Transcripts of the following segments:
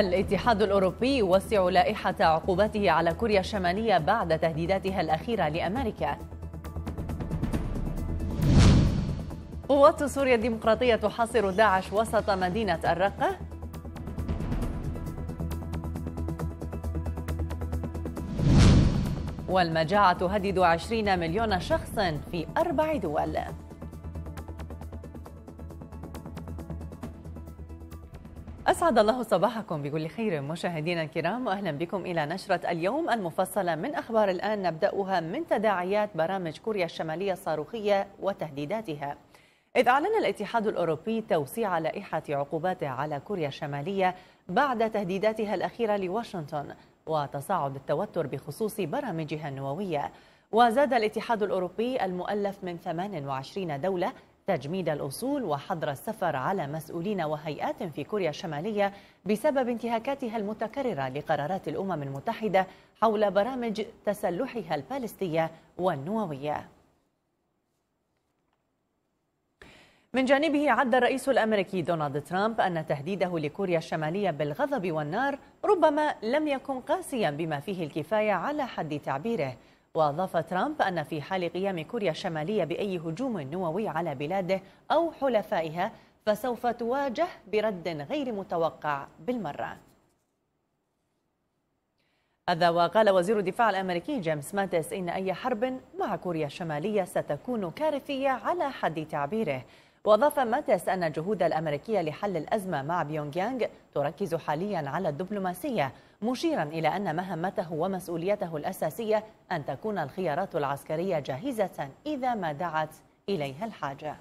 الاتحاد الأوروبي يوسع لائحة عقوباته على كوريا الشمالية بعد تهديداتها الأخيرة لأمريكا قوات سوريا الديمقراطية تحاصر داعش وسط مدينة الرقة والمجاعة تهدد 20 مليون شخص في أربع دول أسعد الله صباحكم بكل خير مشاهدينا الكرام وأهلا بكم إلى نشرة اليوم المفصلة من أخبار الآن نبدأها من تداعيات برامج كوريا الشمالية الصاروخية وتهديداتها إذ أعلن الاتحاد الأوروبي توسيع لائحة عقوباته على كوريا الشمالية بعد تهديداتها الأخيرة لواشنطن وتصاعد التوتر بخصوص برامجها النووية وزاد الاتحاد الأوروبي المؤلف من 28 دولة تجميد الأصول وحظر السفر على مسؤولين وهيئات في كوريا الشمالية بسبب انتهاكاتها المتكررة لقرارات الأمم المتحدة حول برامج تسلحها البالستية والنووية من جانبه عد الرئيس الامريكي دونالد ترامب ان تهديده لكوريا الشماليه بالغضب والنار ربما لم يكن قاسيا بما فيه الكفايه على حد تعبيره وأضاف ترامب أن في حال قيام كوريا الشمالية بأي هجوم نووي على بلاده أو حلفائها فسوف تواجه برد غير متوقع بالمرة هذا وقال وزير الدفاع الأمريكي جيمس ماتس إن أي حرب مع كوريا الشمالية ستكون كارثية على حد تعبيره وأضاف ماتس أن الجهود الأمريكية لحل الأزمة مع بيونغيانغ تركز حاليا على الدبلوماسية مشيرا إلى أن مهمته ومسؤوليته الأساسية أن تكون الخيارات العسكرية جاهزة إذا ما دعت إليها الحاجة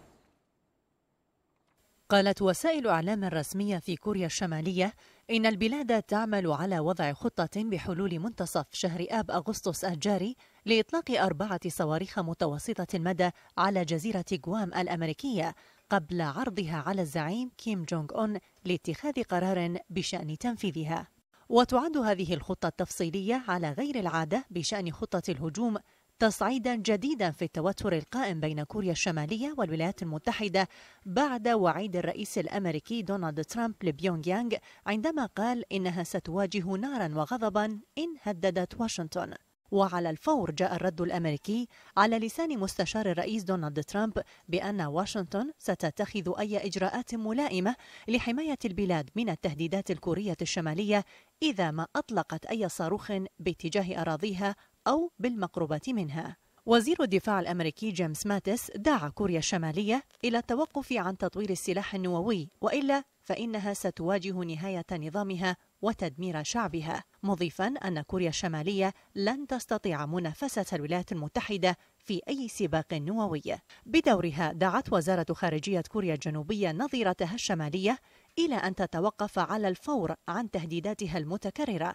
قالت وسائل اعلام رسميه في كوريا الشماليه ان البلاد تعمل على وضع خطه بحلول منتصف شهر اب اغسطس الجاري لاطلاق اربعه صواريخ متوسطه المدى على جزيره غوام الامريكيه قبل عرضها على الزعيم كيم جونغ اون لاتخاذ قرار بشان تنفيذها وتعد هذه الخطة التفصيلية على غير العادة بشأن خطة الهجوم تصعيدا جديدا في التوتر القائم بين كوريا الشمالية والولايات المتحدة بعد وعيد الرئيس الأمريكي دونالد ترامب لبيونغ يانغ عندما قال إنها ستواجه نارا وغضبا إن هددت واشنطن وعلى الفور جاء الرد الأمريكي على لسان مستشار الرئيس دونالد ترامب بأن واشنطن ستتخذ أي إجراءات ملائمة لحماية البلاد من التهديدات الكورية الشمالية إذا ما أطلقت أي صاروخ باتجاه أراضيها أو بالمقربة منها وزير الدفاع الامريكي جيمس ماتس دعا كوريا الشماليه الى التوقف عن تطوير السلاح النووي والا فانها ستواجه نهايه نظامها وتدمير شعبها مضيفا أن كوريا الشمالية لن تستطيع منافسة الولايات المتحدة في أي سباق نووي بدورها دعت وزارة خارجية كوريا الجنوبية نظيرتها الشمالية إلى أن تتوقف على الفور عن تهديداتها المتكررة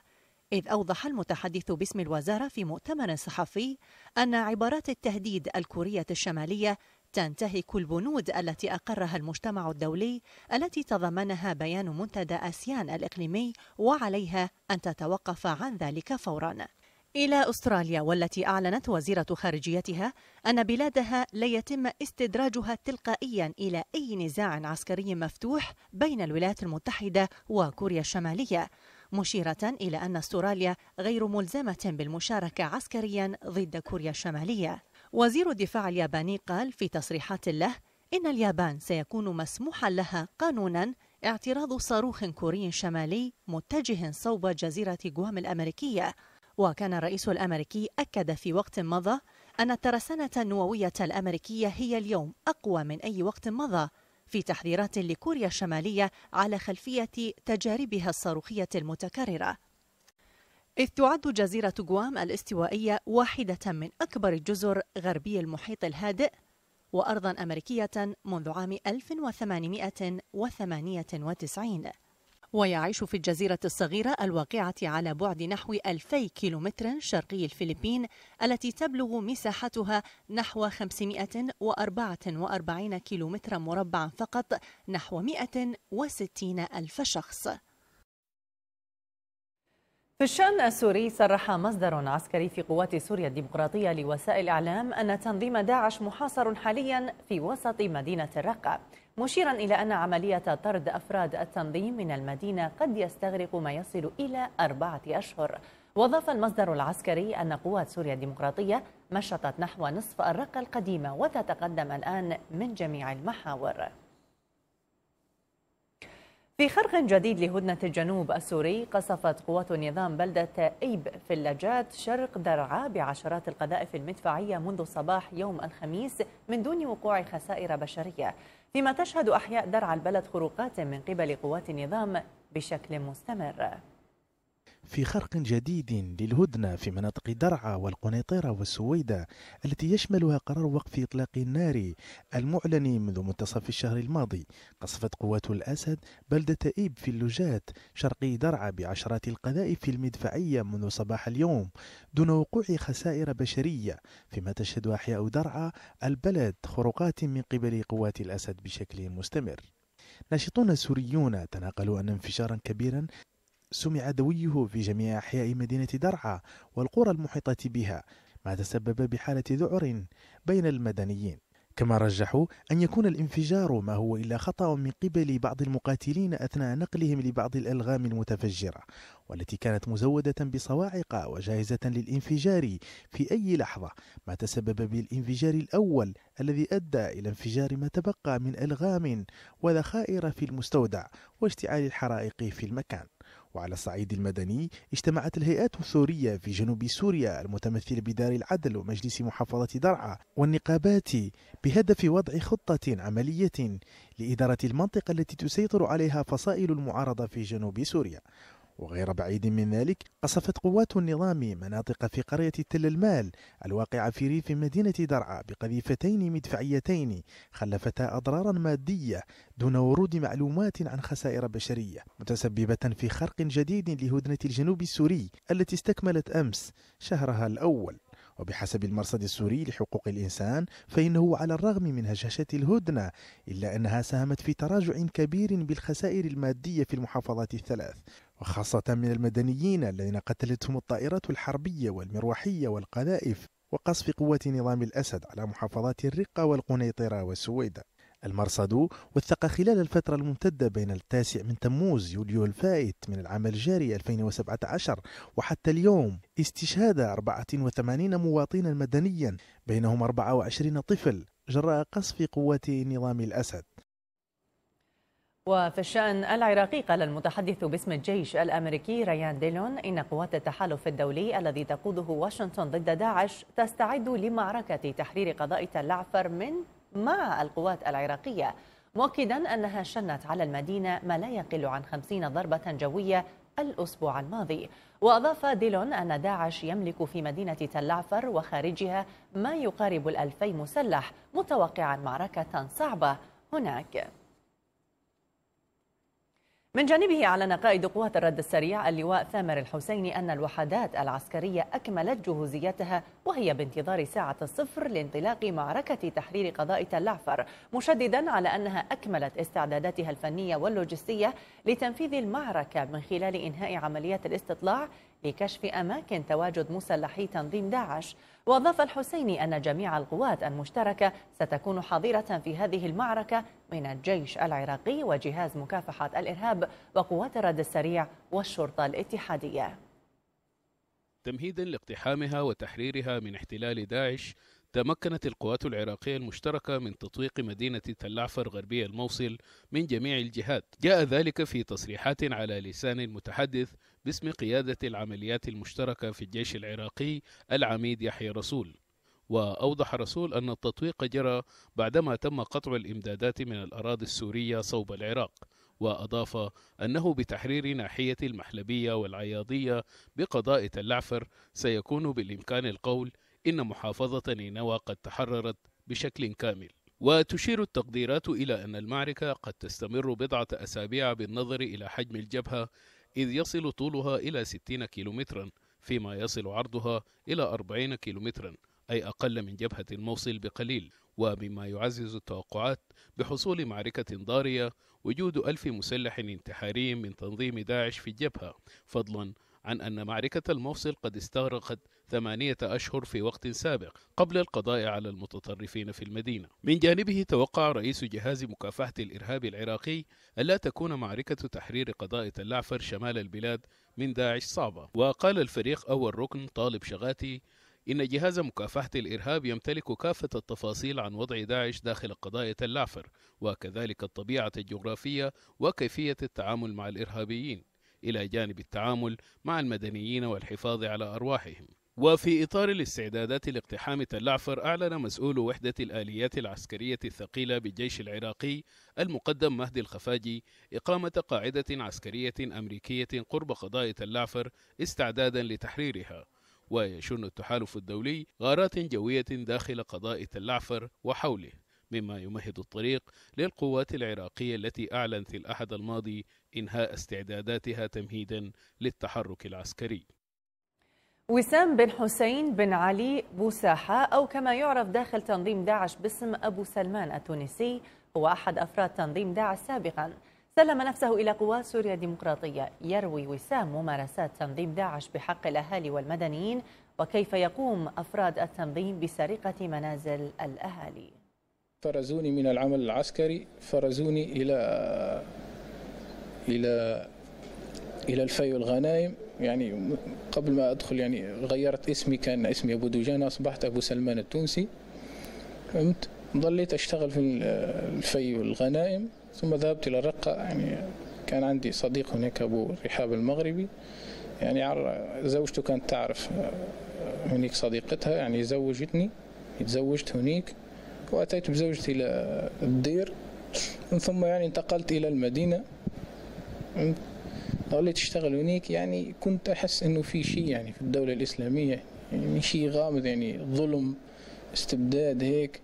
إذ أوضح المتحدث باسم الوزارة في مؤتمر صحفي أن عبارات التهديد الكورية الشمالية تنتهك البنود التي أقرها المجتمع الدولي التي تضمنها بيان منتدى آسيان الإقليمي وعليها أن تتوقف عن ذلك فوراً إلى أستراليا والتي أعلنت وزيرة خارجيتها أن بلادها لا يتم استدراجها تلقائيا إلى أي نزاع عسكري مفتوح بين الولايات المتحدة وكوريا الشمالية مشيرة إلى أن أستراليا غير ملزمة بالمشاركة عسكريا ضد كوريا الشمالية وزير الدفاع الياباني قال في تصريحات له إن اليابان سيكون مسموحا لها قانونا اعتراض صاروخ كوري شمالي متجه صوب جزيرة غوام الأمريكية وكان الرئيس الأمريكي أكد في وقت مضى أن الترسانة النووية الأمريكية هي اليوم أقوى من أي وقت مضى في تحذيرات لكوريا الشمالية على خلفية تجاربها الصاروخية المتكررة إذ تعد جزيرة غوام الاستوائية واحدة من أكبر الجزر غربي المحيط الهادئ وأرضا أمريكية منذ عام 1898 ويعيش في الجزيرة الصغيرة الواقعة على بعد نحو 2000 كيلومتر شرقي الفلبين التي تبلغ مساحتها نحو 544 كيلومترا مربعا فقط نحو 160 ألف شخص في الشأن السوري صرح مصدر عسكري في قوات سوريا الديمقراطية لوسائل الإعلام أن تنظيم داعش محاصر حاليا في وسط مدينة الرقة مشيرا إلى أن عملية طرد أفراد التنظيم من المدينة قد يستغرق ما يصل إلى أربعة أشهر وضاف المصدر العسكري أن قوات سوريا الديمقراطية مشطت نحو نصف الرقة القديمة وتتقدم الآن من جميع المحاور في خرق جديد لهدنة الجنوب السوري قصفت قوات النظام بلدة إيب في اللجات شرق درعا بعشرات القذائف المدفعية منذ صباح يوم الخميس من دون وقوع خسائر بشرية فيما تشهد أحياء درعا البلد خروقات من قبل قوات النظام بشكل مستمر في خرق جديد للهدنة في مناطق درعا والقنيطرة والسويدة التي يشملها قرار وقف إطلاق النار المعلن منذ منتصف الشهر الماضي قصفت قوات الأسد بلدة إيب في اللجات شرقي درعا بعشرات القذائف المدفعية منذ صباح اليوم دون وقوع خسائر بشرية فيما تشهد أحياء درعا البلد خروقات من قبل قوات الأسد بشكل مستمر ناشطون سوريون تناقلوا أن انفجارا كبيرا سمع دويه في جميع أحياء مدينة درعا والقرى المحيطة بها ما تسبب بحالة ذعر بين المدنيين كما رجحوا أن يكون الانفجار ما هو إلا خطأ من قبل بعض المقاتلين أثناء نقلهم لبعض الألغام المتفجرة والتي كانت مزودة بصواعق وجاهزة للانفجار في أي لحظة ما تسبب بالانفجار الأول الذي أدى إلى انفجار ما تبقى من ألغام وذخائر في المستودع واشتعال الحرائق في المكان وعلى الصعيد المدني اجتمعت الهيئات الثورية في جنوب سوريا المتمثلة بدار العدل ومجلس محافظة درعا والنقابات بهدف وضع خطة عملية لإدارة المنطقة التي تسيطر عليها فصائل المعارضة في جنوب سوريا وغير بعيد من ذلك قصفت قوات النظام مناطق في قرية تل المال الواقعة في ريف مدينة درعا بقذيفتين مدفعيتين خلفتا أضرارا مادية دون ورود معلومات عن خسائر بشرية متسببة في خرق جديد لهدنة الجنوب السوري التي استكملت أمس شهرها الأول وبحسب المرصد السوري لحقوق الإنسان فإنه على الرغم من هشاشة الهدنة إلا أنها ساهمت في تراجع كبير بالخسائر المادية في المحافظات الثلاث وخاصة من المدنيين الذين قتلتهم الطائرات الحربية والمروحية والقذائف وقصف قوة نظام الأسد على محافظات الرقة والقنيطرة والسويدة المرصد وثق خلال الفترة الممتدة بين التاسع من تموز يوليو الفائت من العام الجاري 2017 وحتى اليوم استشهاد 84 مواطنا مدنيا بينهم 24 طفل جراء قصف قوة نظام الأسد وفي الشأن العراقي قال المتحدث باسم الجيش الأمريكي ريان ديلون إن قوات التحالف الدولي الذي تقوده واشنطن ضد داعش تستعد لمعركة تحرير قضاء تل عفر من مع القوات العراقية مؤكدا أنها شنت على المدينة ما لا يقل عن خمسين ضربة جوية الأسبوع الماضي وأضاف ديلون أن داعش يملك في مدينة تل عفر وخارجها ما يقارب الألفي مسلح متوقعا معركة صعبة هناك من جانبه أعلن قائد قوة الرد السريع اللواء ثامر الحسيني أن الوحدات العسكرية أكملت جهوزيتها وهي بانتظار ساعة الصفر لانطلاق معركة تحرير قضاء تلعفر مشددا على أنها أكملت استعداداتها الفنية واللوجستية لتنفيذ المعركة من خلال إنهاء عمليات الاستطلاع لكشف أماكن تواجد مسلحي تنظيم داعش وأضاف الحسيني أن جميع القوات المشتركة ستكون حاضرة في هذه المعركة من الجيش العراقي وجهاز مكافحة الإرهاب وقوات الرد السريع والشرطة الاتحادية تمهيدا لاقتحامها وتحريرها من احتلال داعش تمكنت القوات العراقية المشتركة من تطويق مدينة تلعفر غربية الموصل من جميع الجهات جاء ذلك في تصريحات على لسان المتحدث باسم قيادة العمليات المشتركة في الجيش العراقي العميد يحيى رسول وأوضح رسول أن التطويق جرى بعدما تم قطع الإمدادات من الأراضي السورية صوب العراق وأضاف أنه بتحرير ناحية المحلبية والعياضية بقضاء تلعفر سيكون بالإمكان القول إن محافظة نينوى قد تحررت بشكل كامل وتشير التقديرات إلى أن المعركة قد تستمر بضعة أسابيع بالنظر إلى حجم الجبهة إذ يصل طولها إلى 60 كيلومترا فيما يصل عرضها إلى 40 كيلومترا أي أقل من جبهة الموصل بقليل ومما يعزز التوقعات بحصول معركة ضارية وجود ألف مسلح انتحاري من تنظيم داعش في الجبهة فضلا عن أن معركة الموصل قد استغرقت ثمانية أشهر في وقت سابق قبل القضاء على المتطرفين في المدينة من جانبه توقع رئيس جهاز مكافحة الإرهاب العراقي ألا تكون معركة تحرير قضاء اللعفر شمال البلاد من داعش صعبة وقال الفريق أول ركن طالب شغاتي إن جهاز مكافحة الإرهاب يمتلك كافة التفاصيل عن وضع داعش داخل قضايا اللعفر وكذلك الطبيعة الجغرافية وكيفية التعامل مع الإرهابيين إلى جانب التعامل مع المدنيين والحفاظ على أرواحهم وفي إطار الاستعدادات لاقتحام تلعفر أعلن مسؤول وحدة الآليات العسكرية الثقيلة بالجيش العراقي المقدم مهدي الخفاجي إقامة قاعدة عسكرية أمريكية قرب قضاء تلعفر استعدادا لتحريرها ويشن التحالف الدولي غارات جوية داخل قضاء تلعفر وحوله مما يمهد الطريق للقوات العراقية التي أعلنت الأحد الماضي إنهاء استعداداتها تمهيدا للتحرك العسكري وسام بن حسين بن علي بوساحة أو كما يعرف داخل تنظيم داعش باسم أبو سلمان التونسي هو أحد أفراد تنظيم داعش سابقا سلم نفسه إلى قوات سوريا الديمقراطية يروي وسام ممارسات تنظيم داعش بحق الأهالي والمدنيين وكيف يقوم أفراد التنظيم بسرقة منازل الأهالي فرزوني من العمل العسكري فرزوني إلى إلى الى الفي والغنائم يعني قبل ما ادخل يعني غيرت اسمي كان اسمي ابو دجان اصبحت ابو سلمان التونسي فهمت ضليت اشتغل في الفي والغنائم ثم ذهبت الى الرقه يعني كان عندي صديق هناك ابو رحاب المغربي يعني زوجته كانت تعرف آه، هناك صديقتها يعني زوجتني تزوجت هناك واتيت بزوجتي الى الدير ثم يعني انتقلت الى المدينه هؤلاء تشتغل هناك يعني كنت أحس أنه في شيء يعني في الدولة الإسلامية يعني شيء غامض يعني ظلم استبداد هيك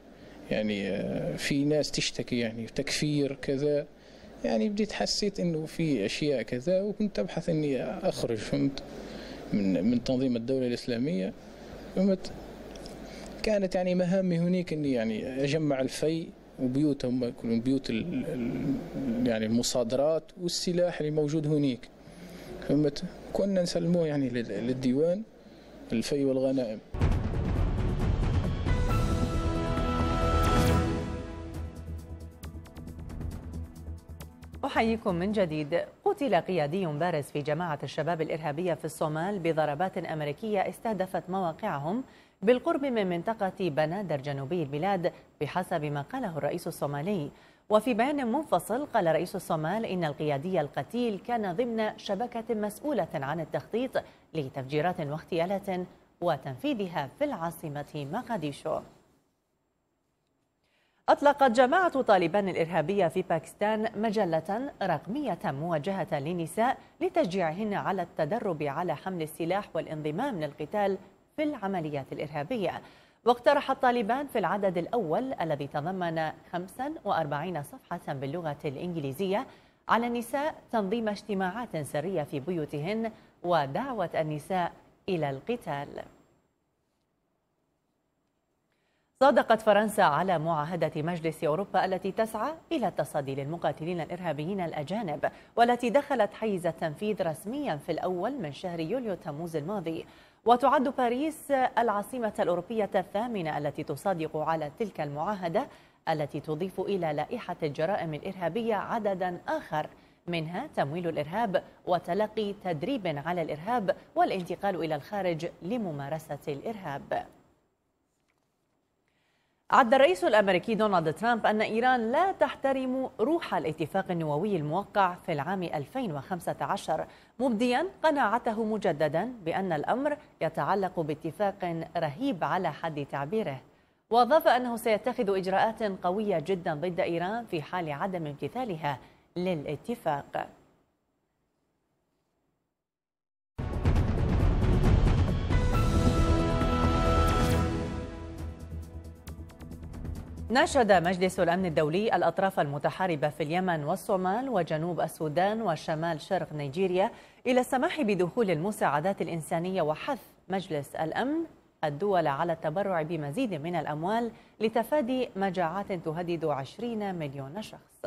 يعني آه، في ناس تشتكي يعني تكفير كذا يعني بديت حسيت انه في اشياء كذا وكنت ابحث اني اخرج فهمت من من تنظيم الدوله الاسلاميه فهمت كانت يعني مهامي هناك اني يعني اجمع الفي وبيوتهم بيوت يعني المصادرات والسلاح اللي موجود هناك قيمته كنا نسلموه يعني للديوان الفي والغنائم أحييكم من جديد قتل قيادي بارز في جماعة الشباب الإرهابية في الصومال بضربات أمريكية استهدفت مواقعهم بالقرب من منطقة بنادر جنوبي البلاد بحسب ما قاله الرئيس الصومالي وفي بيان منفصل قال رئيس الصومال إن القيادي القتيل كان ضمن شبكة مسؤولة عن التخطيط لتفجيرات واغتيالات وتنفيذها في العاصمة مقديشو أطلقت جماعة طالبان الإرهابية في باكستان مجلة رقمية موجهة للنساء لتشجيعهن على التدرب على حمل السلاح والانضمام للقتال في العمليات الإرهابية واقترح الطالبان في العدد الأول الذي تضمن 45 صفحة باللغة الإنجليزية على النساء تنظيم اجتماعات سرية في بيوتهن ودعوة النساء إلى القتال صادقت فرنسا على معاهدة مجلس أوروبا التي تسعى إلى التصدي للمقاتلين الإرهابيين الأجانب والتي دخلت حيز التنفيذ رسميا في الأول من شهر يوليو تموز الماضي وتعد باريس العاصمة الأوروبية الثامنة التي تصادق على تلك المعاهدة التي تضيف إلى لائحة الجرائم الإرهابية عددا آخر منها تمويل الإرهاب وتلقي تدريب على الإرهاب والانتقال إلى الخارج لممارسة الإرهاب عد الرئيس الأمريكي دونالد ترامب أن إيران لا تحترم روح الاتفاق النووي الموقع في العام 2015 مبديا قناعته مجددا بأن الأمر يتعلق باتفاق رهيب على حد تعبيره وأضاف أنه سيتخذ إجراءات قوية جدا ضد إيران في حال عدم امتثالها للاتفاق ناشد مجلس الأمن الدولي الأطراف المتحاربة في اليمن والصومال وجنوب السودان وشمال شرق نيجيريا إلى السماح بدخول المساعدات الإنسانية وحث مجلس الأمن الدول على التبرع بمزيد من الأموال لتفادي مجاعات تهدد 20 مليون شخص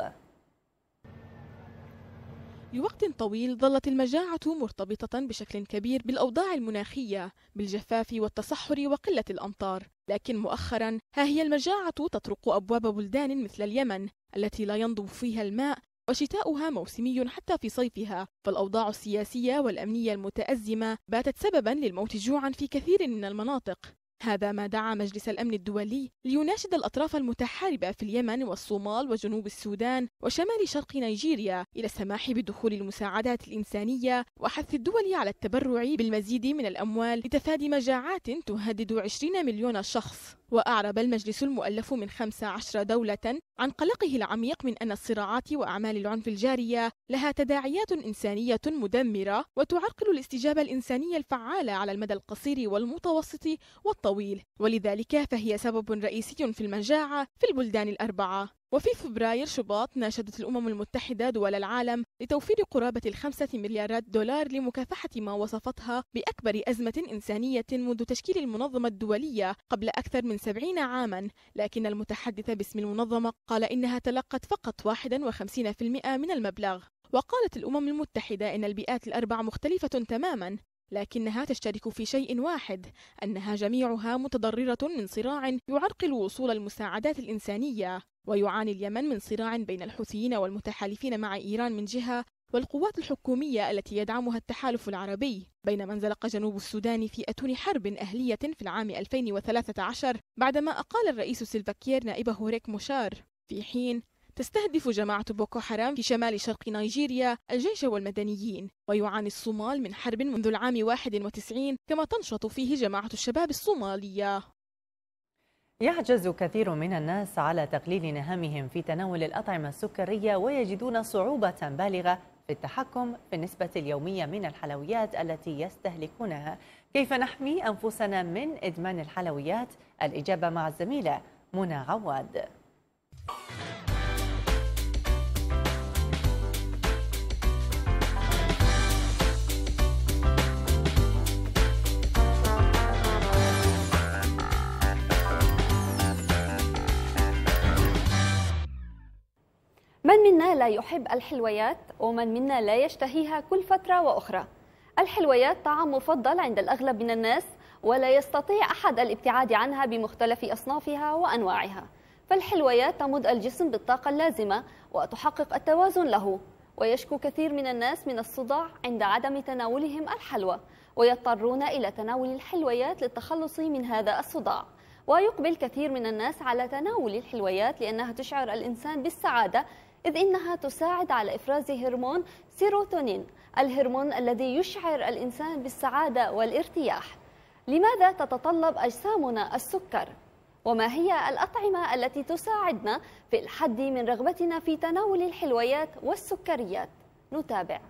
لوقت طويل ظلت المجاعة مرتبطة بشكل كبير بالأوضاع المناخية بالجفاف والتصحر وقلة الأمطار لكن مؤخرا ها هي المجاعة تطرق أبواب بلدان مثل اليمن التي لا ينضب فيها الماء وشتاؤها موسمي حتى في صيفها فالأوضاع السياسية والأمنية المتأزمة باتت سببا للموت جوعا في كثير من المناطق هذا ما دعا مجلس الأمن الدولي ليناشد الأطراف المتحاربة في اليمن والصومال وجنوب السودان وشمال شرق نيجيريا إلى السماح بدخول المساعدات الإنسانية وحث الدول على التبرع بالمزيد من الأموال لتفادي مجاعات تهدد 20 مليون شخص وأعرب المجلس المؤلف من 15 دولة عن قلقه العميق من أن الصراعات وأعمال العنف الجارية لها تداعيات إنسانية مدمرة وتعرقل الاستجابة الإنسانية الفعالة على المدى القصير والمتوسط والطويل طويل ولذلك فهي سبب رئيسي في المجاعة في البلدان الأربعة وفي فبراير شباط ناشدت الأمم المتحدة دول العالم لتوفير قرابة الخمسة مليارات دولار لمكافحة ما وصفتها بأكبر أزمة إنسانية منذ تشكيل المنظمة الدولية قبل أكثر من سبعين عاما لكن المتحدث باسم المنظمة قال إنها تلقت فقط 51% من المبلغ وقالت الأمم المتحدة إن البيئات الأربع مختلفة تماما لكنها تشترك في شيء واحد أنها جميعها متضررة من صراع يعرقل وصول المساعدات الإنسانية ويعاني اليمن من صراع بين الحوثيين والمتحالفين مع إيران من جهة والقوات الحكومية التي يدعمها التحالف العربي بينما انزلق جنوب السودان في أتون حرب أهلية في العام 2013 بعدما أقال الرئيس سلفاكير نائبه ريك مشار في حين تستهدف جماعة بوكو حرام في شمال شرق نيجيريا الجيش والمدنيين ويعاني الصومال من حرب منذ العام 91 كما تنشط فيه جماعة الشباب الصومالية يعجز كثير من الناس على تقليل نهامهم في تناول الأطعمة السكرية ويجدون صعوبة بالغة في التحكم في النسبة اليومية من الحلويات التي يستهلكونها كيف نحمي أنفسنا من إدمان الحلويات؟ الإجابة مع الزميلة منى عواد منا لا يحب الحلويات ومن منا لا يشتهيها كل فترة وأخرى الحلويات طعام مفضل عند الأغلب من الناس ولا يستطيع أحد الابتعاد عنها بمختلف أصنافها وأنواعها فالحلويات تمد الجسم بالطاقة اللازمة وتحقق التوازن له ويشكو كثير من الناس من الصداع عند عدم تناولهم الحلوى ويضطرون إلى تناول الحلويات للتخلص من هذا الصداع ويقبل كثير من الناس على تناول الحلويات لأنها تشعر الإنسان بالسعادة إذ إنها تساعد على إفراز هرمون سيروتونين الهرمون الذي يشعر الإنسان بالسعادة والارتياح لماذا تتطلب أجسامنا السكر؟ وما هي الأطعمة التي تساعدنا في الحد من رغبتنا في تناول الحلويات والسكريات؟ نتابع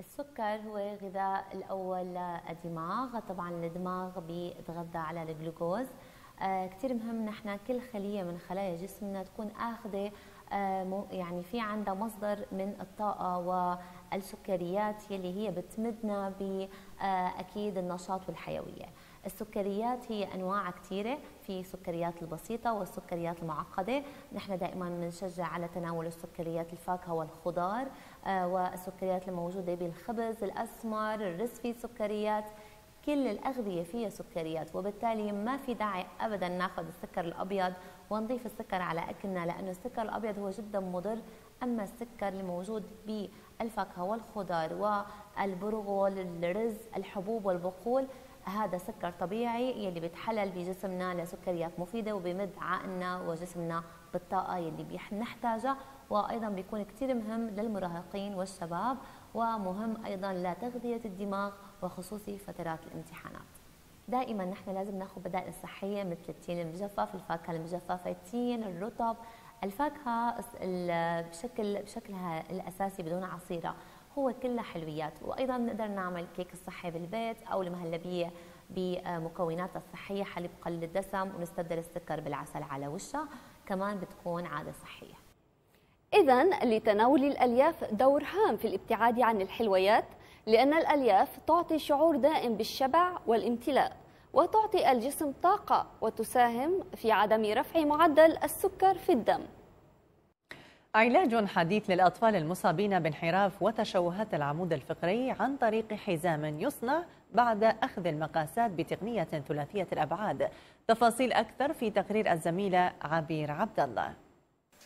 السكر هو غذاء الأول للدماغ طبعا الدماغ بيتغذى على الجلوكوز آه، كثير مهم نحن كل خلية من خلايا جسمنا تكون آخذة آه، يعني في عندها مصدر من الطاقة والسكريات يلي هي بتمدنا بأكيد آه، النشاط والحيوية السكريات هي أنواع كثيرة في السكريات البسيطة والسكريات المعقدة نحن دائما بنشجع على تناول السكريات الفاكهة والخضار آه، والسكريات الموجودة بالخبز الأسمر الرز فيه سكريات كل الأغذية فيها سكريات وبالتالي ما في داعي أبدا ناخذ السكر الأبيض ونضيف السكر على أكلنا لأنه السكر الأبيض هو جدا مضر أما السكر الموجود بالفاكهة والخضار والبرغل الرز الحبوب والبقول هذا سكر طبيعي يلي بتحلل بجسمنا لسكريات مفيدة وبمد عقلنا وجسمنا بالطاقة يلي نحتاجها وأيضا بيكون كثير مهم للمراهقين والشباب ومهم أيضا لتغذية الدماغ وخصوصي فترات الامتحانات دائما نحن لازم ناخذ بدائل صحيه مثل التين المجفف الفاكهه المجففه التين الرطب الفاكهه بشكل بشكلها الاساسي بدون عصيره هو كلها حلويات وايضا بنقدر نعمل كيك الصحي بالبيت او المهلبيه بمكوناتها الصحيه حليب قليل الدسم ونستبدل السكر بالعسل على وشها كمان بتكون عاده صحيه إذا لتناول الألياف دور هام في الابتعاد عن الحلويات لأن الألياف تعطي شعور دائم بالشبع والامتلاء وتعطي الجسم طاقة وتساهم في عدم رفع معدل السكر في الدم علاج حديث للأطفال المصابين بانحراف وتشوهات العمود الفقري عن طريق حزام يصنع بعد أخذ المقاسات بتقنية ثلاثية الأبعاد تفاصيل أكثر في تقرير الزميلة عبير عبد الله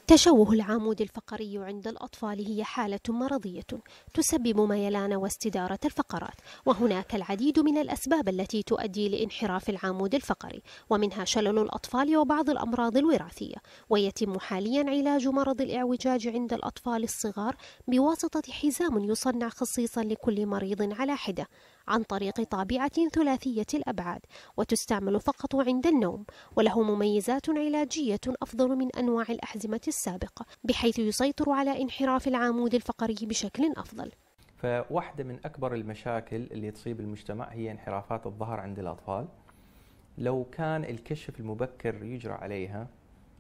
تشوه العمود الفقري عند الأطفال هي حالة مرضية تسبب ميلان واستدارة الفقرات وهناك العديد من الأسباب التي تؤدي لانحراف العمود الفقري ومنها شلل الأطفال وبعض الأمراض الوراثية ويتم حاليا علاج مرض الاعوجاج عند الأطفال الصغار بواسطة حزام يصنع خصيصا لكل مريض على حدة عن طريق طابعة ثلاثية الأبعاد وتستعمل فقط عند النوم وله مميزات علاجية أفضل من أنواع الأحزمة السابقة بحيث يسيطر على انحراف العمود الفقري بشكل أفضل فواحدة من أكبر المشاكل اللي تصيب المجتمع هي انحرافات الظهر عند الأطفال لو كان الكشف المبكر يجرى عليها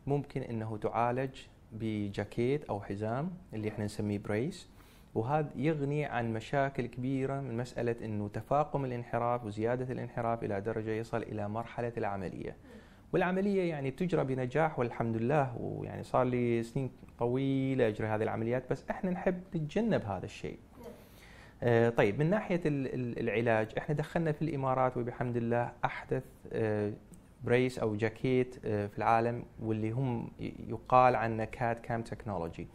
ممكن أنه تعالج بجاكيت أو حزام اللي احنا نسميه بريس وهذا يغني عن مشاكل كبيره من مساله انه تفاقم الانحراف وزياده الانحراف الى درجه يصل الى مرحله العمليه. والعمليه يعني تجرى بنجاح والحمد لله ويعني صار لي سنين طويله اجري هذه العمليات بس احنا نحب نتجنب هذا الشيء. آه، طيب من ناحيه العلاج احنا دخلنا في الامارات وبحمد الله احدث آه، بريس او جاكيت آه، في العالم واللي هم يقال عنه كاد كام تكنولوجي.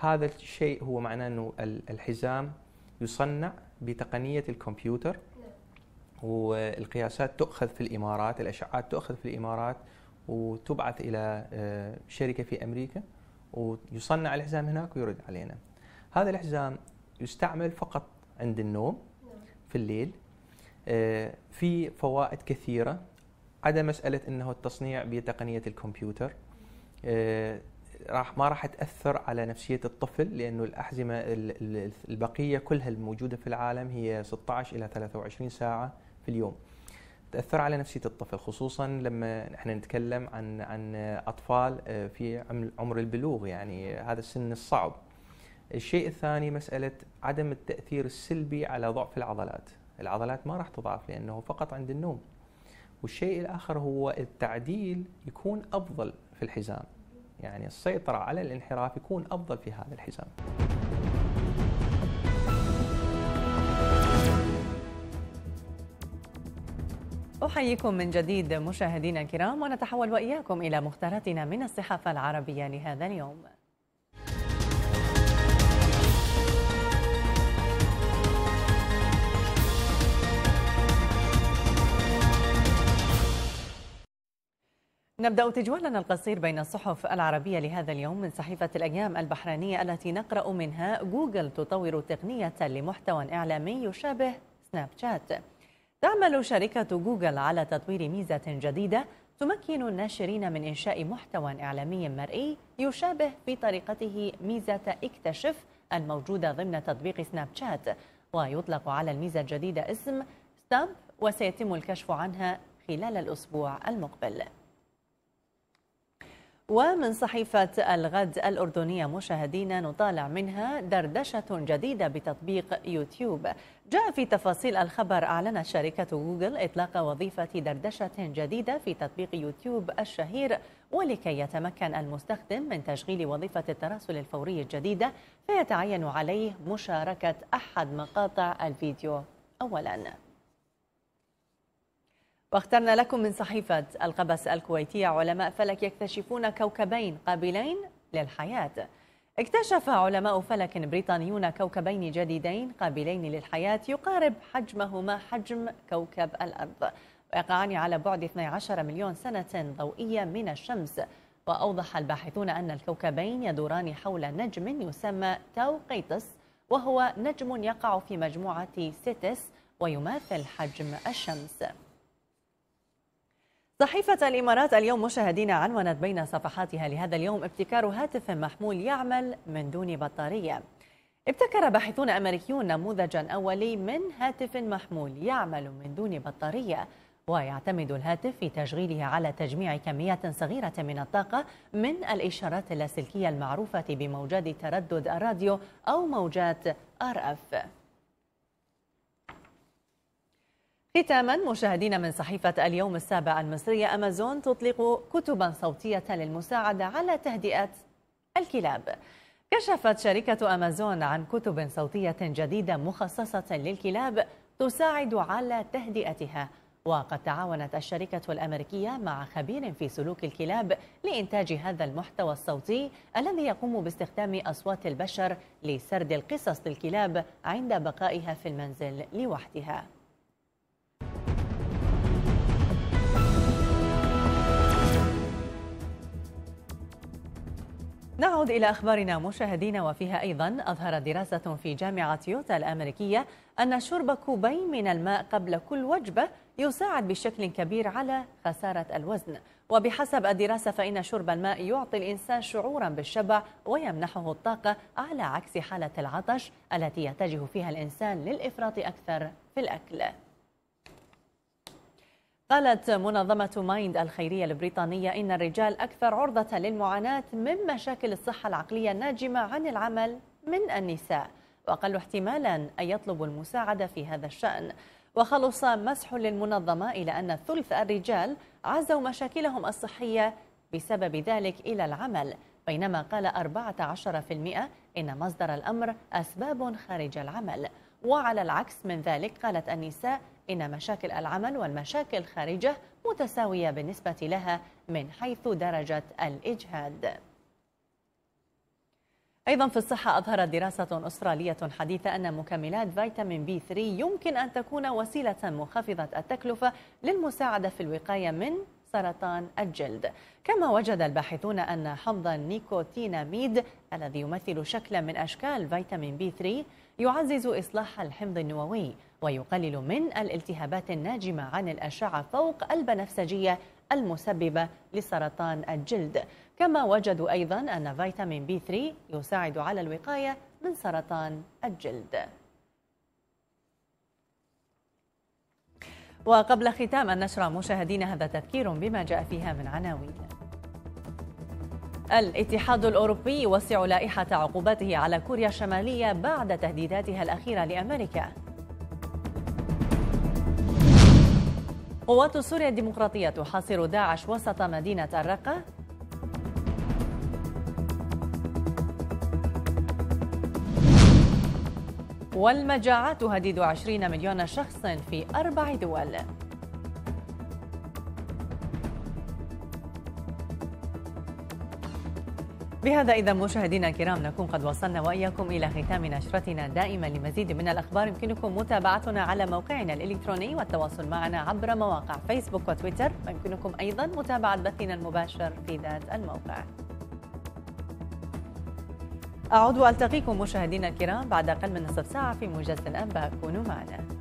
هذا الشيء هو معناه انه الحزام يصنع بتقنيه الكمبيوتر والقياسات تؤخذ في الامارات الاشعاعات تؤخذ في الامارات وتبعث الى آه، شركه في امريكا ويصنع الحزام هناك ويرد علينا هذا الحزام يستعمل فقط عند النوم في الليل آه، في فوائد كثيره عدا مساله انه التصنيع بتقنيه الكمبيوتر آه، راح ما راح تاثر على نفسيه الطفل لانه الاحزمه البقيه كلها الموجوده في العالم هي 16 الى 23 ساعه في اليوم. تاثر على نفسيه الطفل خصوصا لما احنا نتكلم عن عن اطفال آه، في عمر البلوغ يعني هذا السن الصعب. الشيء الثاني مساله عدم التاثير السلبي على ضعف العضلات. العضلات ما راح تضعف لانه فقط عند النوم. والشيء الاخر هو التعديل يكون افضل في الحزام. يعني السيطرة على الانحراف يكون أفضل في هذا الحزام أحييكم من جديد مشاهدينا الكرام ونتحول وإياكم إلى مختاراتنا من الصحافة العربية لهذا اليوم نبدأ تجوالنا القصير بين الصحف العربية لهذا اليوم من صحيفة الأيام البحرينية التي نقرأ منها جوجل تطور تقنية لمحتوى إعلامي يشابه سناب شات تعمل شركة جوجل على تطوير ميزة جديدة تمكن الناشرين من إنشاء محتوى إعلامي مرئي يشابه في طريقته ميزة اكتشف الموجودة ضمن تطبيق سناب شات ويطلق على الميزة الجديدة اسم ستاب وسيتم الكشف عنها خلال الأسبوع المقبل ومن صحيفة الغد الأردنية مشاهدينا نطالع منها دردشة جديدة بتطبيق يوتيوب جاء في تفاصيل الخبر أعلنت شركة جوجل إطلاق وظيفة دردشة جديدة في تطبيق يوتيوب الشهير ولكي يتمكن المستخدم من تشغيل وظيفة التراسل الفوري الجديدة فيتعين عليه مشاركة أحد مقاطع الفيديو أولاً واخترنا لكم من صحيفة القبس الكويتية علماء فلك يكتشفون كوكبين قابلين للحياة اكتشف علماء فلك بريطانيون كوكبين جديدين قابلين للحياة يقارب حجمهما حجم كوكب الأرض ويقعان على بعد 12 مليون سنة ضوئية من الشمس وأوضح الباحثون أن الكوكبين يدوران حول نجم يسمى توقيتس وهو نجم يقع في مجموعة سيتس ويماثل حجم الشمس صحيفة الإمارات اليوم مشاهدين عنونت بين صفحاتها لهذا اليوم ابتكار هاتف محمول يعمل من دون بطارية ابتكر باحثون أمريكيون نموذجا أولي من هاتف محمول يعمل من دون بطارية ويعتمد الهاتف في تشغيله على تجميع كميات صغيرة من الطاقة من الإشارات اللاسلكية المعروفة بموجات تردد الراديو أو موجات RF ختاما مشاهدينا من صحيفة اليوم السابع المصرية أمازون تطلق كتبا صوتية للمساعدة على تهدئة الكلاب كشفت شركة أمازون عن كتب صوتية جديدة مخصصة للكلاب تساعد على تهدئتها وقد تعاونت الشركة الأمريكية مع خبير في سلوك الكلاب لإنتاج هذا المحتوى الصوتي الذي يقوم باستخدام أصوات البشر لسرد القصص للكلاب عند بقائها في المنزل لوحدها نعود إلى أخبارنا مشاهدينا وفيها أيضا أظهرت دراسة في جامعة يوتا الأمريكية أن شرب كوبين من الماء قبل كل وجبة يساعد بشكل كبير على خسارة الوزن وبحسب الدراسة فإن شرب الماء يعطي الإنسان شعورا بالشبع ويمنحه الطاقة على عكس حالة العطش التي يتجه فيها الإنسان للإفراط أكثر في الأكل قالت منظمة مايند الخيرية البريطانية إن الرجال أكثر عرضة للمعاناة من مشاكل الصحة العقلية الناجمة عن العمل من النساء وأقل احتمالا أن يطلبوا المساعدة في هذا الشأن وخلص مسح للمنظمة إلى أن ثلث الرجال عزوا مشاكلهم الصحية بسبب ذلك إلى العمل بينما قال 14% إن مصدر الأمر أسباب خارج العمل وعلى العكس من ذلك قالت النساء إن مشاكل العمل والمشاكل خارجه متساوية بالنسبة لها من حيث درجة الإجهاد أيضا في الصحة أظهرت دراسة أسترالية حديثة أن مكملات فيتامين بي 3 يمكن أن تكون وسيلة منخفضة التكلفة للمساعدة في الوقاية من سرطان الجلد كما وجد الباحثون أن حمض النيكوتيناميد الذي يمثل شكلا من أشكال فيتامين بي 3 يعزز إصلاح الحمض النووي ويقلل من الالتهابات الناجمة عن الأشعة فوق البنفسجية المسببة لسرطان الجلد كما وجدوا أيضا أن فيتامين بي 3 يساعد على الوقاية من سرطان الجلد وقبل ختام النشرة مشاهدين هذا تذكير بما جاء فيها من عناوين الاتحاد الأوروبي يوسع لائحة عقوباته على كوريا الشمالية بعد تهديداتها الأخيرة لأمريكا قوات سوريا الديمقراطية تحاصر داعش وسط مدينة الرقة والمجاعة تهدد 20 مليون شخص في أربع دول بهذا إذا مشاهدينا الكرام نكون قد وصلنا وإياكم إلى ختام نشرتنا دائما لمزيد من الأخبار يمكنكم متابعتنا على موقعنا الإلكتروني والتواصل معنا عبر مواقع فيسبوك وتويتر ويمكنكم أيضا متابعة بثنا المباشر في ذات الموقع أعود وألتقيكم مشاهدينا الكرام بعد أقل من نصف ساعة في موجز الأنباء كونوا معنا